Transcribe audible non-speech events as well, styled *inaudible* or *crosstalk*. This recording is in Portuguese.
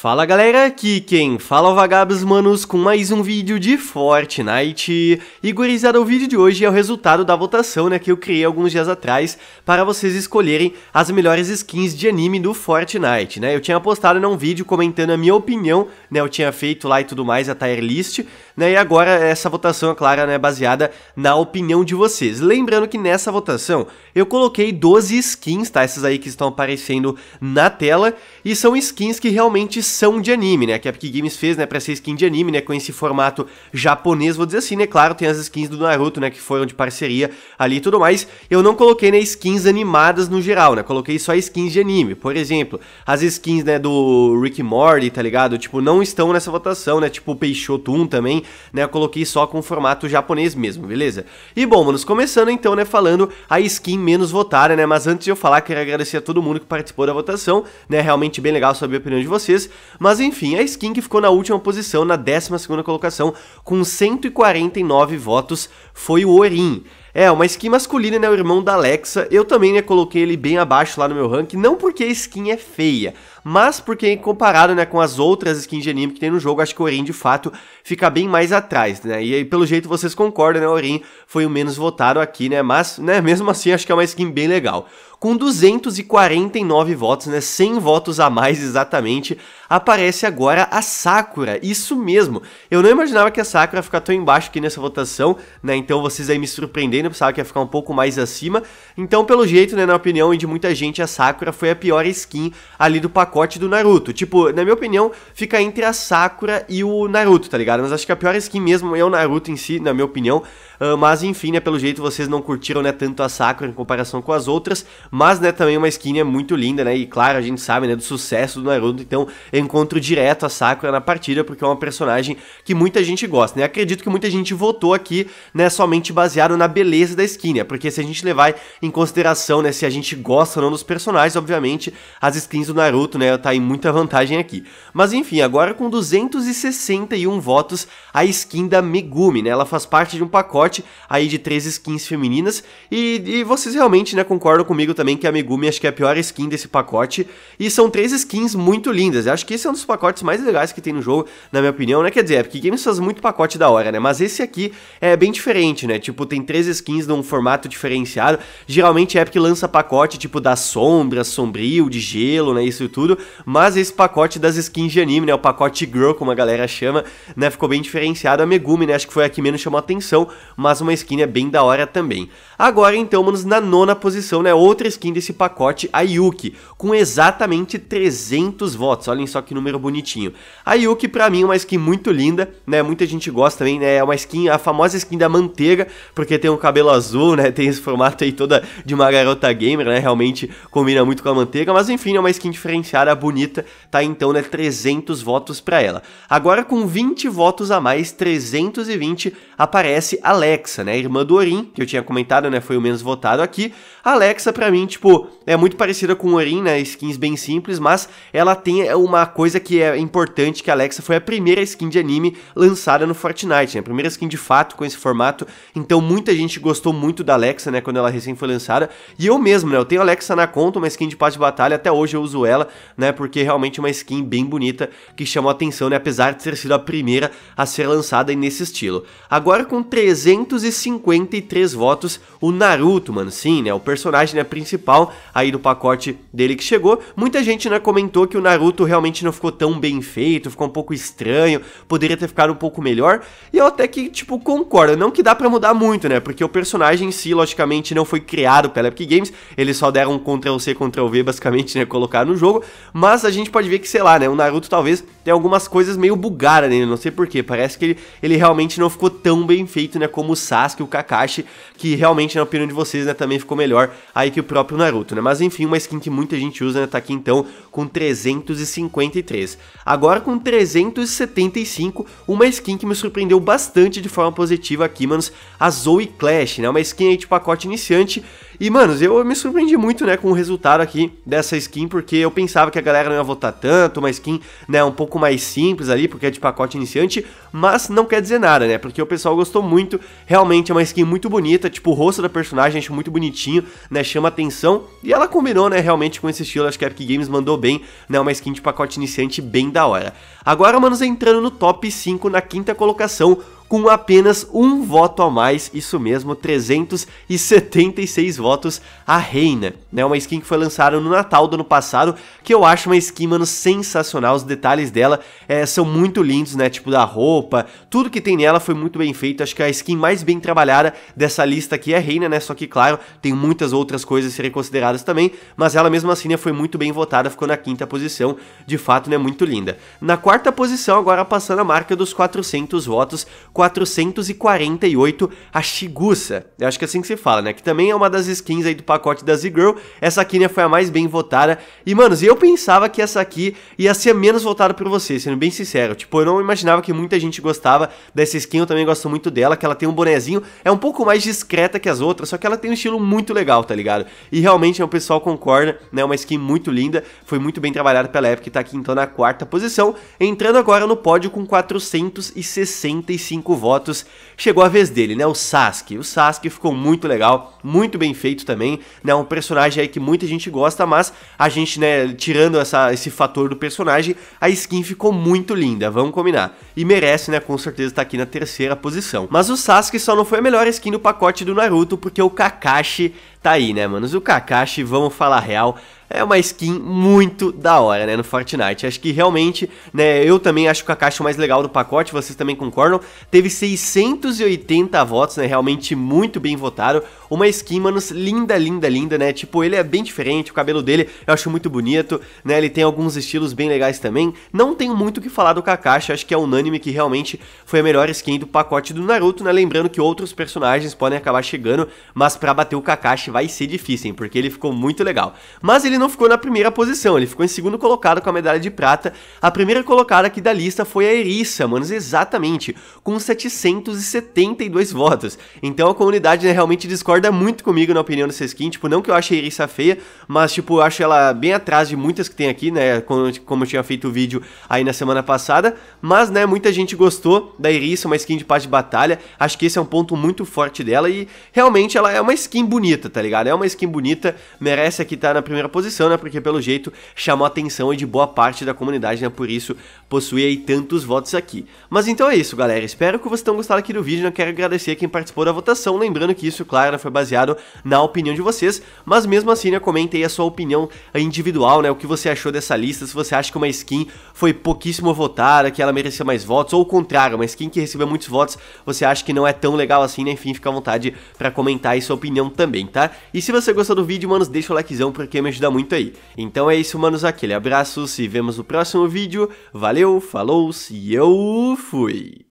Fala galera, aqui quem fala é o Vagabos Manos com mais um vídeo de Fortnite E gurizada, o vídeo de hoje é o resultado da votação né, que eu criei alguns dias atrás Para vocês escolherem as melhores skins de anime do Fortnite né Eu tinha postado num né, vídeo comentando a minha opinião, né, eu tinha feito lá e tudo mais a tier list né, E agora essa votação, é é né, baseada na opinião de vocês Lembrando que nessa votação eu coloquei 12 skins, tá, essas aí que estão aparecendo na tela E são skins que realmente versão de anime, né? Que a Epic Games fez, né? Pra ser skin de anime, né? Com esse formato japonês, vou dizer assim, né? Claro, tem as skins do Naruto, né? Que foram de parceria ali e tudo mais. Eu não coloquei, né? Skins animadas no geral, né? Coloquei só skins de anime. Por exemplo, as skins, né? Do Rick Morty, tá ligado? Tipo, não estão nessa votação, né? Tipo, o Peixoto 1 também, né? Eu coloquei só com formato japonês mesmo, beleza? E bom, manos, começando então, né? Falando a skin menos votada, né? Mas antes de eu falar, quero agradecer a todo mundo que participou da votação, né? Realmente bem legal saber a opinião de vocês. Mas enfim, a Skin que ficou na última posição, na 12 segunda colocação, com 149 votos, foi o Orin. É, uma skin masculina, né? O irmão da Alexa. Eu também, né, coloquei ele bem abaixo lá no meu ranking. Não porque a skin é feia, mas porque comparado, né, com as outras skins de anime que tem no jogo, acho que o Orin, de fato, fica bem mais atrás, né? E aí, pelo jeito, vocês concordam, né? O Orin foi o menos votado aqui, né? Mas, né, *laughs* mesmo assim, acho que é uma skin bem legal com 249 votos, né, 100 votos a mais exatamente, aparece agora a Sakura, isso mesmo, eu não imaginava que a Sakura ia ficar tão embaixo aqui nessa votação, né, então vocês aí me surpreendendo, eu pensava que ia ficar um pouco mais acima. Então, pelo jeito, né, na opinião de muita gente, a Sakura foi a pior skin ali do pacote do Naruto. Tipo, na minha opinião, fica entre a Sakura e o Naruto, tá ligado? Mas acho que a pior skin mesmo é o Naruto em si, na minha opinião. Ah, mas enfim, né, pelo jeito vocês não curtiram né, tanto a Sakura em comparação com as outras, mas né, também uma skin é muito linda, né? E claro, a gente sabe né, do sucesso do Naruto, então encontro direto a Sakura na partida, porque é uma personagem que muita gente gosta, né? Acredito que muita gente votou aqui, né, somente baseado na beleza da skin, né? Porque se a gente levar em consideração, né, se a gente gosta ou não dos personagens, obviamente, as skins do Naruto, né, tá em muita vantagem aqui. Mas enfim, agora com 261 votos, a skin da Megumi, né? Ela faz parte de um pacote pacote aí de três skins femininas. E, e vocês realmente, né, concordam comigo também que a Megumi acho que é a pior skin desse pacote. E são três skins muito lindas. Eu acho que esse é um dos pacotes mais legais que tem no jogo, na minha opinião, né? Quer dizer, a é Epic Games faz muito pacote da hora, né? Mas esse aqui é bem diferente, né? Tipo, tem três skins num formato diferenciado. Geralmente é Epic lança pacote, tipo, da sombra, sombrio, de gelo, né? Isso tudo. Mas esse pacote das skins de anime, né? O pacote Girl, como a galera chama, né? Ficou bem diferenciado. A Megumi, né? Acho que foi a que menos chamou atenção mas uma skin é bem da hora também. Agora então, manos, na nona posição, né, outra skin desse pacote, a Yuki, com exatamente 300 votos, olhem só que número bonitinho. A Yuki, pra mim, é uma skin muito linda, né, muita gente gosta também, né, é uma skin, a famosa skin da manteiga, porque tem um cabelo azul, né, *laughs* tem esse formato aí toda de uma garota gamer, né, realmente combina muito com a manteiga, mas enfim, é uma skin diferenciada, bonita, tá, então, né, 300 votos pra ela. Agora, com 20 votos a mais, 320, aparece a Lé Alexa, né? Irmã do Orin, que eu tinha comentado, né? Foi o menos votado aqui. A Alexa, para mim, tipo, é muito parecida com o Orin, né? Skins bem simples, mas ela tem é, uma coisa que é importante, que a Alexa foi a primeira skin de anime lançada no Fortnite, né? A primeira skin de fato com esse formato. Então muita gente gostou muito da Alexa, né? Quando ela recém foi lançada. E eu mesmo, né? Eu tenho a Alexa na conta, uma skin de paz de batalha, até hoje eu uso ela, né? Porque é realmente é uma skin bem bonita que chamou atenção, né? Apesar de ter sido a primeira a ser lançada nesse estilo. Agora com 300 253 votos o Naruto, mano. Sim, né? O personagem né, principal aí do pacote dele que chegou. Muita gente né, comentou que o Naruto realmente não ficou tão bem feito, ficou um pouco estranho, poderia ter ficado um pouco melhor. E eu até que, tipo, concordo. Não que dá para mudar muito, né? Porque o personagem em si, logicamente, não foi criado pela Epic Games. Eles só deram um Ctrl-C, Ctrl-V, basicamente, né? Colocar no jogo. Mas a gente pode ver que, sei lá, né? O Naruto talvez tenha algumas coisas meio bugadas nele, não sei porquê. Parece que ele, ele realmente não ficou tão bem feito, né? Como como o Sasuke, o Kakashi, que realmente, na opinião de vocês, né, também ficou melhor aí que o próprio Naruto, né? Mas enfim, uma skin que muita gente usa, né, tá aqui então com 353. Agora com 375, uma skin que me surpreendeu bastante de forma positiva aqui, manos, a Zoe Clash, né? Uma skin aí de pacote iniciante e, mano, eu me surpreendi muito, né, com o resultado aqui dessa skin, porque eu pensava que a galera não ia votar tanto, uma skin, né, um pouco mais simples ali, porque é de pacote iniciante, mas não quer dizer nada, né, porque o pessoal gostou muito, realmente é uma skin muito bonita, tipo, o rosto da personagem, acho muito bonitinho, né, chama atenção, e ela combinou, né, realmente com esse estilo, acho que a Epic Games mandou bem, né, uma skin de pacote iniciante bem da hora. Agora, manos, entrando no top 5, na quinta colocação, com apenas um voto a mais, isso mesmo, 376 votos a Reina, né? Uma skin que foi lançada no Natal do ano passado, que eu acho uma skin, mano, sensacional, os detalhes dela é, são muito lindos, né? Tipo da roupa, tudo que tem nela foi muito bem feito, acho que a skin mais bem trabalhada dessa lista aqui é Reina, né? Só que, claro, tem muitas outras coisas a serem consideradas também, mas ela mesma assim né, foi muito bem votada, ficou na quinta posição, de fato, né? Muito linda. Na quarta posição, agora passando a marca dos 400 votos, 448 a Shigusa. Eu acho que é assim que se fala, né? Que também é uma das skins aí do pacote da Z-Girl. Essa aqui, né, foi a mais bem votada. E, manos, eu pensava que essa aqui ia ser menos votada por vocês, sendo bem sincero. Tipo, eu não imaginava que muita gente gostava dessa skin. Eu também gosto muito dela, que ela tem um bonezinho. É um pouco mais discreta que as outras, só que ela tem um estilo muito legal, tá ligado? E realmente, o pessoal concorda, né? Uma skin muito linda. Foi muito bem trabalhada pela Epic, tá aqui então na quarta posição. Entrando agora no pódio com 465 votos, chegou a vez dele, né? O Sasuke. O Sasuke ficou muito legal, muito bem feito também, né? Um personagem aí que muita gente gosta, mas a gente, né, tirando essa, esse fator do personagem, a skin ficou muito linda, vamos combinar. E merece, né, com certeza tá aqui na terceira posição. Mas o Sasuke só não foi a melhor skin do pacote do Naruto, porque o Kakashi tá aí, né, manos? O Kakashi, vamos falar real, é uma skin muito da hora, né, no Fortnite. Acho que realmente, né, eu também acho que a caixa mais legal do pacote, vocês também concordam. Teve 680 votos, né, realmente muito bem votado. Uma skin, manos, linda, linda, linda, né? Tipo, ele é bem diferente, o cabelo dele eu acho muito bonito, né? Ele tem alguns estilos bem legais também. Não tenho muito o que falar do Kakashi, acho que é unânime que realmente foi a melhor skin do pacote do Naruto, né? Lembrando que outros personagens podem acabar chegando, mas pra bater o Kakashi vai ser difícil, hein? Porque ele ficou muito legal. Mas ele não ficou na primeira posição, ele ficou em segundo colocado com a medalha de prata. A primeira colocada aqui da lista foi a Erissa, manos, exatamente, com 772 votos. Então a comunidade né, realmente discorda concorda muito comigo na opinião dessa skin Tipo, não que eu ache a Erissa feia, mas, tipo, eu acho ela bem atrás de muitas que tem aqui, né? Como eu tinha feito o vídeo aí na semana passada. Mas, né, muita gente gostou da Erissa, uma skin de paz de batalha. Acho que esse é um ponto muito forte dela e realmente ela é uma skin bonita, tá ligado? É uma skin bonita, merece aqui estar tá na primeira posição, né? Porque pelo jeito chamou a atenção de boa parte da comunidade, né? Por isso possui aí tantos votos aqui. Mas então é isso, galera. Espero que vocês tenham gostado aqui do vídeo. Eu né? quero agradecer quem participou da votação. Lembrando que isso, claro, né, foi foi baseado na opinião de vocês, mas mesmo assim, né, comentem a sua opinião individual, né, o que você achou dessa lista, se você acha que uma skin foi pouquíssimo votada, que ela merecia mais votos, ou o contrário, uma skin que recebeu muitos votos, você acha que não é tão legal assim, né, enfim, fica à vontade para comentar aí sua opinião também, tá? E se você gostou do vídeo, manos, deixa o likezão porque me ajuda muito aí. Então é isso, manos, aquele abraço, se vemos no próximo vídeo, valeu, falou, e eu fui!